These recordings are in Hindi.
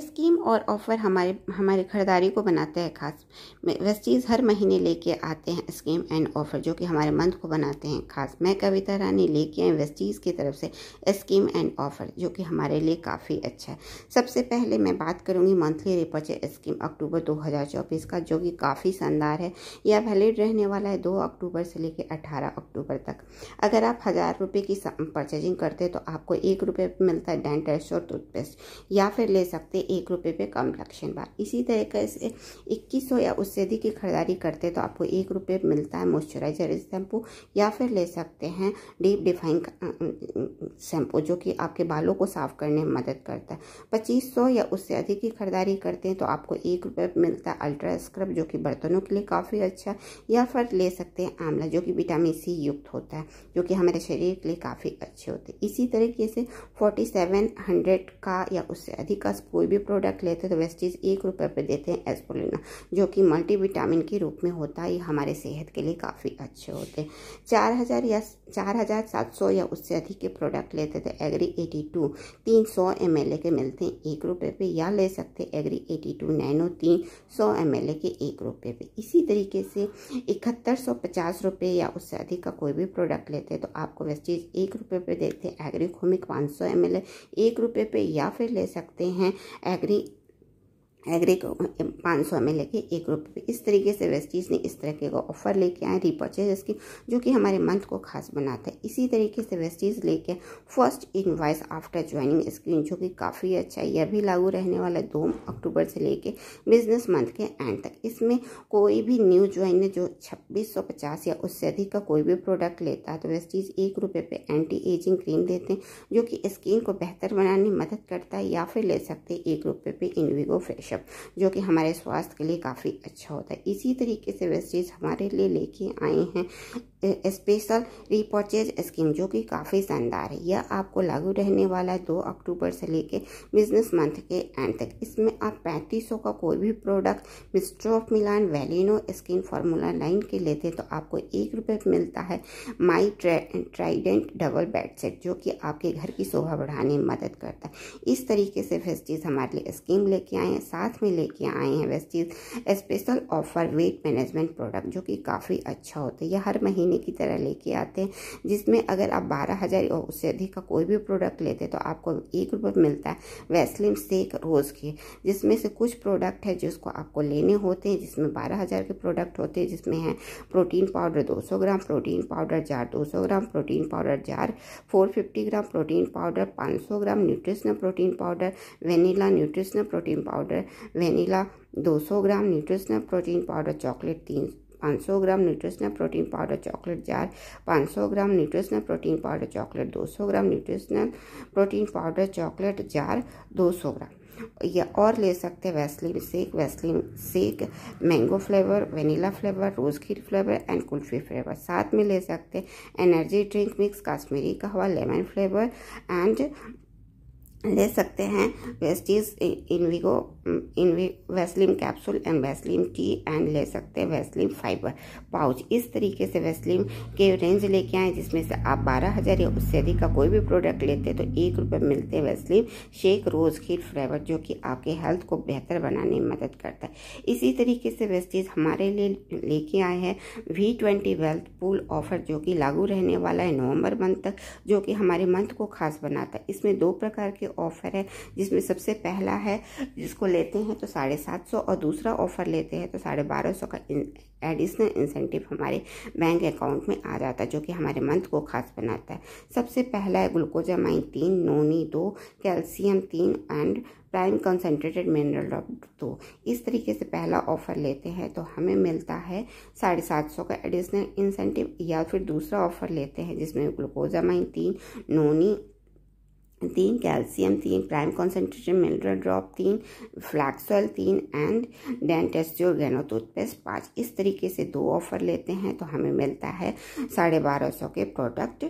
स्कीम और ऑफ़र हमारे हमारे खरीदारी को बनाते हैं खास वेस्टीज़ हर महीने लेके आते हैं स्कीम एंड ऑफ़र जो कि हमारे मंथ को बनाते हैं खास मैं कविता रानी लेके आई वेस्टीज़ की तरफ से स्कीम एंड ऑफ़र जो कि हमारे लिए काफ़ी अच्छा है सबसे पहले मैं बात करूँगी मंथली रिपर्चेज स्कीम अक्टूबर दो का जो कि काफ़ी शानदार है यह वैलिड रहने वाला है दो अक्टूबर से लेकर अठारह अक्टूबर तक अगर आप हज़ार रुपये की परचेजिंग करते हैं तो आपको एक रुपये मिलता है डेंटल और टूथपेस्ट या फिर ले सकते एक रुपये पे कम लक्षण बा इसी तरीके से इक्कीस सौ या उससे अधिक की खरीदारी करते तो आपको एक रुपये मिलता है मॉइस्चराइजर शैम्पू या फिर ले सकते हैं डीप डिफाइन शैम्पू जो कि आपके बालों को साफ करने में मदद करता है पच्चीस सौ या उससे अधिक की खरीदारी करते हैं तो आपको एक रुपये मिलता है अल्ट्रा स्क्रब जो कि बर्तनों के लिए काफ़ी अच्छा या फिर ले सकते हैं आंवला जो कि विटामिन सी युक्त होता है जो कि हमारे शरीर के लिए काफ़ी अच्छे होते हैं इसी तरीके से फोर्टी सेवन हंड्रेड का या उससे अधिक का कोई भी प्रोडक्ट लेते हैं तो वेस्टीज एक रुपये पर देते हैं एस्पोलिना जो कि मल्टीविटामिन के रूप में होता है ये हमारे सेहत के लिए काफ़ी अच्छे होते हैं चार हज़ार या चार हज़ार सात सौ या उससे अधिक के प्रोडक्ट लेते थे एग्री एटी टू तीन सौ एम एल ए के मिलते हैं एक रुपये पर या ले सकते एग्री एटी टू नैनो तीन सौ एम एल ए के एक रुपये पर इसी तरीके से इकहत्तर सौ पचास रुपये या उससे अधिक का कोई भी प्रोडक्ट लेते हैं तो आपको वेस्टीज एक रुपये पर देते हैं खोमिक पाँच सौ एम एल एक रुपये पर या फिर ले सकते हैं agri एग्री को पाँच सौ में लेके एक रुपये इस तरीके से वेस्टीज ने इस तरीके का ऑफर लेके आए रिपर्चेज स्कीम जो कि हमारे मंथ को खास बनाता है इसी तरीके से वेस्टीज लेके first invoice after joining screen जो कि काफ़ी अच्छा है यह भी लागू रहने वाला दो अक्टूबर से लेके बिजनेस मंथ के एंड तक इसमें कोई भी न्यू ज्वाइनर जो छब्बीस सौ पचास या उससे अधिक का कोई भी प्रोडक्ट लेता है तो वेस्टीज एक रुपये पे एंटी एजिंग क्रीम देते हैं जो कि स्किन को बेहतर बनाने में मदद करता है या फिर ले सकते हैं एक रुपये पे इनविगो फ्रेश शब्द जो कि हमारे स्वास्थ्य के लिए काफ़ी अच्छा होता है इसी तरीके से चीज हमारे लिए लेके आए हैं स्पेशल रिपोर्चेज स्कीम जो कि काफ़ी शानदार है यह आपको लागू रहने वाला है दो अक्टूबर से लेकर बिजनेस मंथ के एंड तक इसमें आप पैंतीस का कोई भी प्रोडक्ट मिस्टर ऑफ मिलान वेलिनो स्किन फार्मूला लाइन के लेते हैं तो आपको एक रुपये मिलता है my Trident double bed set जो कि आपके घर की शोभा बढ़ाने में मदद करता है इस तरीके से वेस्टीज हमारे लिए स्कीम लेके आए हैं साथ में लेके आए हैं Vestige special offer weight management product जो कि काफ़ी अच्छा होता है यह हर महीने महीने की तरह लेके आते हैं जिसमें अगर आप बारह हज़ार और उससे अधिक का कोई भी प्रोडक्ट लेते हैं तो आपको एक रुपये मिलता है वैसलिन सेक रोज़ की जिसमें से कुछ प्रोडक्ट है जिसको आपको लेने होते हैं जिसमें बारह हज़ार के प्रोडक्ट होते हैं जिसमें है प्रोटीन पाउडर दो सौ ग्राम प्रोटीन पाउडर जार दो सौ gram protein powder jar four fifty gram protein powder पाँच सौ gram nutritional protein powder vanilla nutritional protein powder vanilla 200 gram nutritional protein powder chocolate तीन 500 gram nutritional protein powder chocolate jar 500 gram nutritional protein powder chocolate 200 gram nutritional protein powder chocolate jar 200 gram या और ले सकते हैं Vesslim shake Vesslim shake mango flavour vanilla flavour rose kheer flavour and kulfi flavour साथ में ले सकते हैं एनर्जी ड्रिंक मिक्स कश्मीरी कहवा लेमन फ्लेवर एंड ले सकते हैं वेस्टीज इनविगो इनवी Vesslim capsule and Vesslim tea and ले सकते हैं वेस्लिम फाइबर पाउच इस तरीके से वेस्लिम के रेंज लेके आए जिसमें से आप बारह हज़ार या उससे अधिक का कोई भी प्रोडक्ट लेते हैं तो एक रुपये मिलते हैं Vesslim shake rose kheer flavour जो कि आपके हेल्थ को बेहतर बनाने में मदद करता है इसी तरीके से वेस्टीज हमारे लिए लेके आए हैं V twenty wealth pool offer जो कि लागू रहने वाला है नवम्बर मंथ तक जो कि हमारे मंथ को खास बनाता है इसमें दो प्रकार के ऑफ़र है जिसमें सबसे पहला है जिसको लेते हैं तो साढ़े सात सौ और दूसरा ऑफ़र लेते हैं तो साढ़े बारह सौ का एडिशनल इंसेंटिव हमारे बैंक अकाउंट में आ जाता है जो कि हमारे मंथ को खास बनाता है सबसे पहला है ग्लूकोजामाइन तीन नोनी दो कैल्शियम तीन and prime concentrated mineral drop दो इस तरीके से पहला ऑफ़र लेते हैं तो हमें मिलता है साढ़े सात सौ का एडिशनल इंसेंटिव या फिर दूसरा ऑफ़र लेते हैं जिसमें ग्लूकोजामाइन तीन नोनी तीन कैल्शियम तीन प्राइम कॉन्सेंट्रेशन मिनरल ड्रॉप तीन फ्लैक्सॉल तीन एंड डेंटेस्टियो गैनो टूथपेस्ट पाँच इस तरीके से दो ऑफर लेते हैं तो हमें मिलता है साढ़े बारह सौ के प्रोडक्ट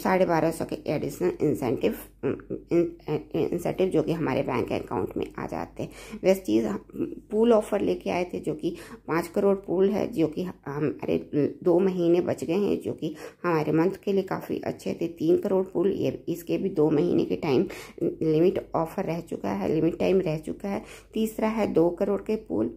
साढ़े बारह सौ के एडिशनल इंसेंटिव इंसेंटिव जो कि हमारे बैंक अकाउंट में आ जाते हैं चीज पूल ऑफर लेके आए थे जो कि पाँच करोड़ पूल है जो कि हमारे दो महीने बच गए हैं जो कि हमारे मंथ के लिए काफ़ी अच्छे थे तीन करोड़ पूल ये इसके भी दो महीने के टाइम लिमिट ऑफर रह चुका है लिमिट टाइम रह चुका है तीसरा है दो करोड़ के पूल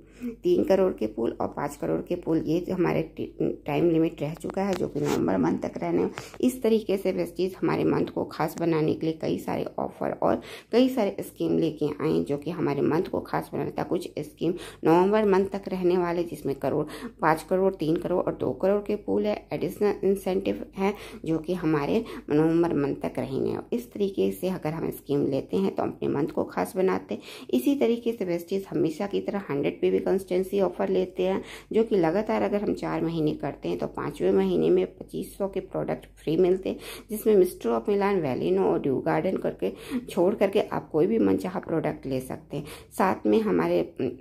तीन करोड़ के पूल और पाँच करोड़ के पूल ये हमारे टाइम लिमिट रह चुका है जो कि नवंबर मंथ तक रहने इस तरीके से वैसे चीज़ हमारे मंथ को खास बनाने के लिए कई कई सारे ऑफर और कई सारे स्कीम लेके आए जो कि हमारे मंथ को खास बनाता है कुछ स्कीम नवंबर मंथ तक रहने वाले जिसमें करोड़ पाँच करोड़ तीन करोड़ और दो करोड़ के पूल है एडिशनल इंसेंटिव है जो कि हमारे नवंबर मंथ तक रहेंगे इस तरीके से अगर हम स्कीम लेते हैं तो अपने मंथ को खास बनाते इसी तरीके से वेस्टीज हमेशा की तरह हंड्रेड पे भी कंस्टेंसी ऑफर लेते हैं जो कि लगातार अगर हम चार महीने करते हैं तो पाँचवें महीने में पच्चीस सौ के प्रोडक्ट फ्री मिलते हैं जिसमें मिस्टर ऑफ मिलान वैलिनो और ड्यूगार्ड गार्डन करके छोड़ करके आप कोई भी मनचाहा प्रोडक्ट ले सकते हैं साथ में हमारे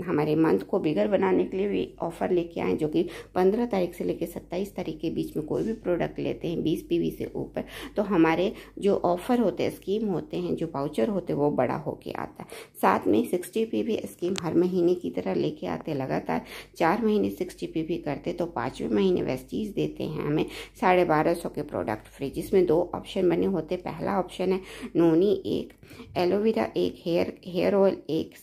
हमारे मंथ को बिगर बनाने के लिए भी ऑफर लेके आए जो कि पंद्रह तारीख से लेकर सत्ताईस तारीख के बीच में कोई भी प्रोडक्ट लेते हैं बीस पीवी से ऊपर तो हमारे जो ऑफर होते हैं स्कीम होते हैं जो पाउचर होते हैं वो बड़ा होके आता है साथ में सिक्सटी भी स्कीम हर महीने की तरह लेके आते लगातार चार महीने सिक्सटी भी करते तो पाँचवें महीने वेस्टीज देते हैं हमें साढ़े बारह सौ के प्रोडक्ट फ्री जिसमें दो ऑप्शन बने होते पहला ऑप्शन है नोनी एक एलोवेरा एक हेयर हेयर ऑयल एक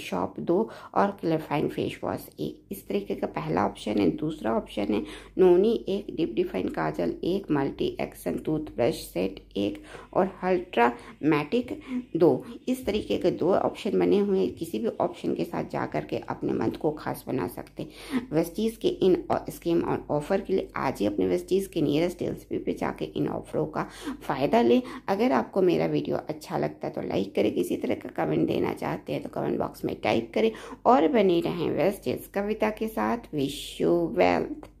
शॉप दो और क्लेफाइन फेस वॉश एक इस तरीके का पहला ऑप्शन है दूसरा ऑप्शन है नोनी एक डिप डिफाइन काजल एक मल्टी एक्शन टूथब्रश सेट एक और हल्ट्रा मैटिक दो इस तरीके के दो ऑप्शन बने हुए हैं किसी भी ऑप्शन के साथ जा करके अपने मंथ को खास बना सकते हैं वेस्टीज़ के इन स्कीम और ऑफर के लिए आज ही अपने वेस्टीज़ के नियरेस्ट सेल्स पे जाके इन ऑफरों का फ़ायदा लें अगर आपको मेरा वीडियो अच्छा लगता है तो लाइक करें किसी तरह का कमेंट देना चाहते हैं तो कमेंट बॉक्स में टाइप करें और बने रहें वेस्ट कविता के साथ विश यू वेल्थ